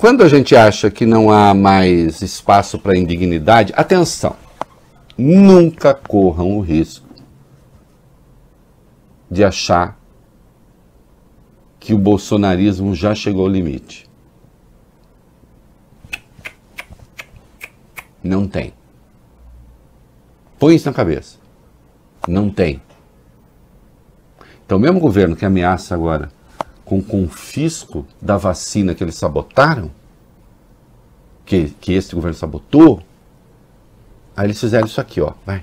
Quando a gente acha que não há mais espaço para indignidade, atenção, nunca corram o risco de achar que o bolsonarismo já chegou ao limite. Não tem. Põe isso na cabeça. Não tem. Então, o mesmo governo que ameaça agora com o confisco da vacina que eles sabotaram, que, que esse governo sabotou, aí eles fizeram isso aqui, ó. Vai.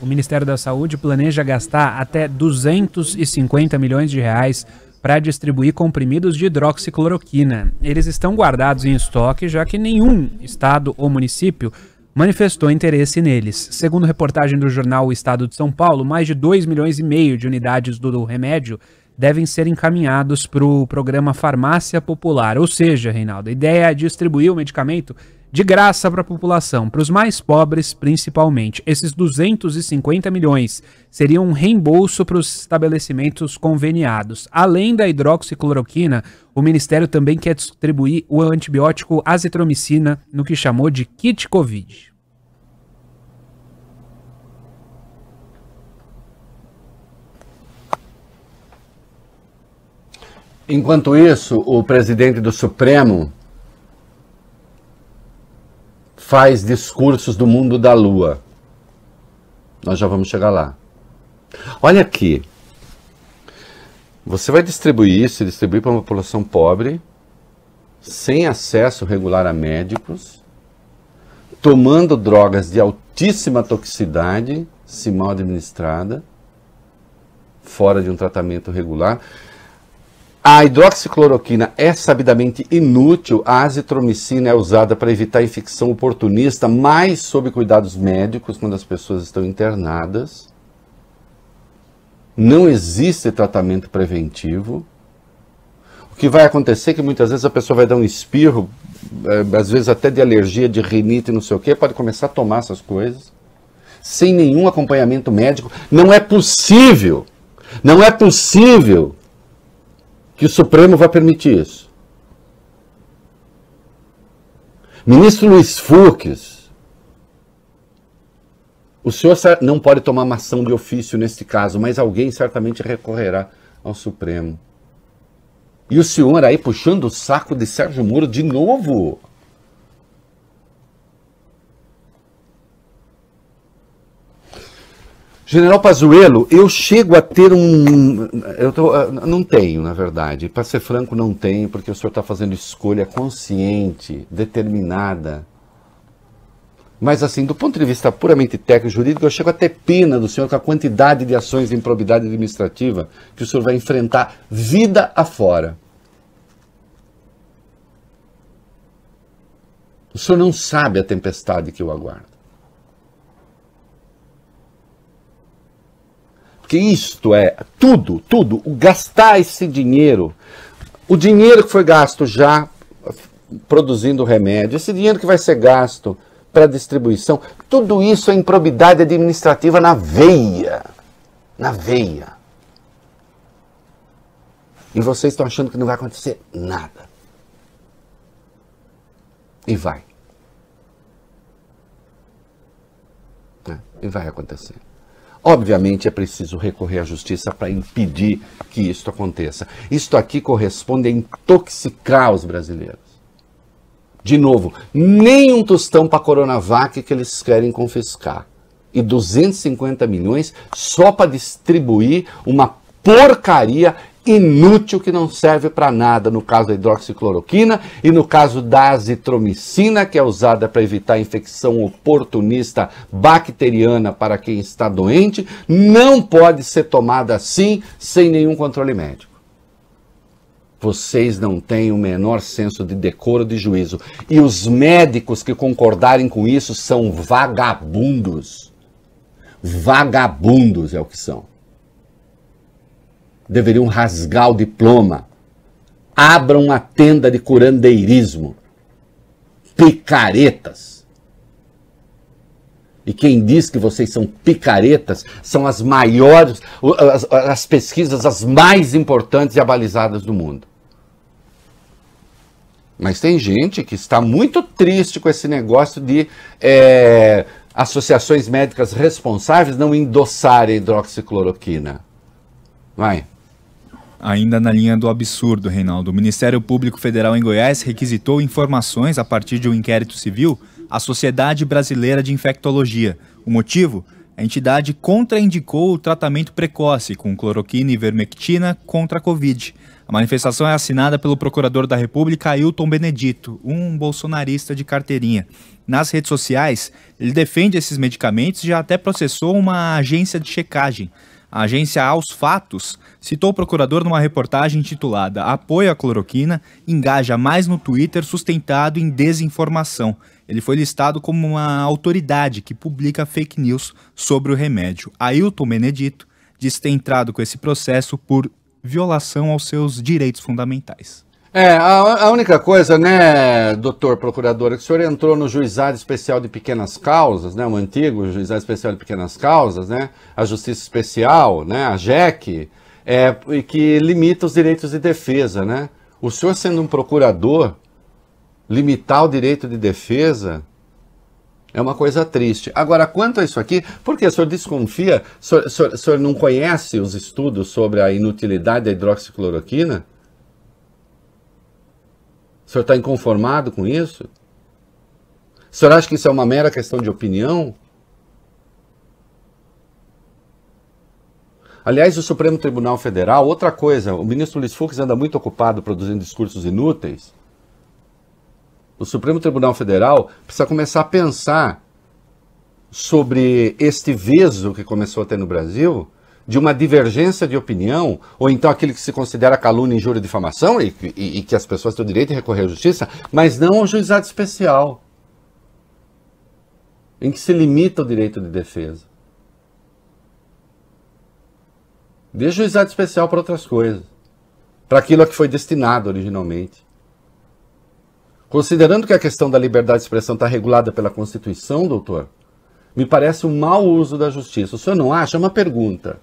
O Ministério da Saúde planeja gastar até 250 milhões de reais para distribuir comprimidos de hidroxicloroquina. Eles estão guardados em estoque, já que nenhum estado ou município manifestou interesse neles. Segundo reportagem do jornal O Estado de São Paulo, mais de 2 milhões e meio de unidades do remédio devem ser encaminhados para o programa Farmácia Popular. Ou seja, Reinaldo, a ideia é distribuir o medicamento de graça para a população, para os mais pobres principalmente. Esses 250 milhões seriam um reembolso para os estabelecimentos conveniados. Além da hidroxicloroquina, o Ministério também quer distribuir o antibiótico azitromicina no que chamou de kit Covid. Enquanto isso, o presidente do Supremo faz discursos do mundo da lua. Nós já vamos chegar lá. Olha aqui. Você vai distribuir isso, distribuir para uma população pobre, sem acesso regular a médicos, tomando drogas de altíssima toxicidade, se mal administrada, fora de um tratamento regular. A hidroxicloroquina é sabidamente inútil, a azitromicina é usada para evitar infecção oportunista, mais sob cuidados médicos, quando as pessoas estão internadas. Não existe tratamento preventivo. O que vai acontecer é que muitas vezes a pessoa vai dar um espirro, eh, às vezes até de alergia, de rinite, não sei o quê, pode começar a tomar essas coisas, sem nenhum acompanhamento médico. Não é possível! Não é possível que o Supremo vai permitir isso. Ministro Luiz Fux, o senhor não pode tomar uma ação de ofício neste caso, mas alguém certamente recorrerá ao Supremo. E o senhor aí puxando o saco de Sérgio Moro de novo. General Pazuello, eu chego a ter um. Eu tô, ah, não tenho, na verdade. Para ser franco, não tenho, porque o senhor está fazendo escolha consciente, determinada. Mas, assim, do ponto de vista puramente técnico e jurídico, eu chego até pena do senhor com a quantidade de ações de improbidade administrativa que o senhor vai enfrentar vida afora. O senhor não sabe a tempestade que o aguarda. Porque isto é tudo, tudo, gastar esse dinheiro, o dinheiro que foi gasto já produzindo remédio, esse dinheiro que vai ser gasto para distribuição, tudo isso é improbidade administrativa na veia. Na veia. E vocês estão achando que não vai acontecer nada. E vai. É, e vai acontecer. Obviamente é preciso recorrer à justiça para impedir que isto aconteça. Isto aqui corresponde a intoxicar os brasileiros. De novo, nem um tostão para a Coronavac que eles querem confiscar. E 250 milhões só para distribuir uma porcaria inútil que não serve para nada no caso da hidroxicloroquina e no caso da azitromicina, que é usada para evitar infecção oportunista bacteriana para quem está doente, não pode ser tomada assim sem nenhum controle médico. Vocês não têm o menor senso de decoro de juízo. E os médicos que concordarem com isso são vagabundos. Vagabundos é o que são deveriam rasgar o diploma. Abram uma tenda de curandeirismo. Picaretas. E quem diz que vocês são picaretas são as maiores, as, as pesquisas as mais importantes e abalizadas do mundo. Mas tem gente que está muito triste com esse negócio de é, associações médicas responsáveis não endossarem hidroxicloroquina. Vai. Ainda na linha do absurdo, Reinaldo, o Ministério Público Federal em Goiás requisitou informações a partir de um inquérito civil à Sociedade Brasileira de Infectologia. O motivo? A entidade contraindicou o tratamento precoce com cloroquina e vermectina contra a Covid. A manifestação é assinada pelo procurador da República, Ailton Benedito, um bolsonarista de carteirinha. Nas redes sociais, ele defende esses medicamentos e já até processou uma agência de checagem. A agência Aos Fatos citou o procurador numa reportagem intitulada Apoio à cloroquina engaja mais no Twitter sustentado em desinformação. Ele foi listado como uma autoridade que publica fake news sobre o remédio. Ailton Benedito diz ter entrado com esse processo por violação aos seus direitos fundamentais. É, a, a, única coisa, né, doutor procurador, é que o senhor entrou no juizado especial de pequenas causas, né, o antigo juizado especial de pequenas causas, né, a justiça especial, né, a JEC, é, que limita os direitos de defesa, né? O senhor sendo um procurador, limitar o direito de defesa é uma coisa triste. Agora, quanto a isso aqui, porque o senhor desconfia, o senhor, o senhor, o senhor não conhece os estudos sobre a inutilidade da hidroxicloroquina? senhor está inconformado com isso? O senhor acha que isso é uma mera questão de opinião? Aliás, o Supremo Tribunal Federal, outra coisa, o ministro Luiz Fux anda muito ocupado produzindo discursos inúteis. O Supremo Tribunal Federal precisa começar a pensar sobre este veso que começou a ter no Brasil de uma divergência de opinião, ou então aquele que se considera calúnia, injúria e difamação, e, e, e que as pessoas têm o direito de recorrer à justiça, mas não ao juizado especial, em que se limita o direito de defesa. Dê juizado especial para outras coisas, para aquilo a que foi destinado originalmente. Considerando que a questão da liberdade de expressão está regulada pela Constituição, doutor, me parece um mau uso da justiça. O senhor não acha? É uma pergunta.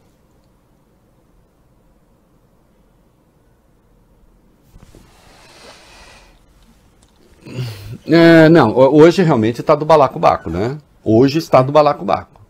É, não, hoje realmente está do balacobaco, né? Hoje está do balacobaco.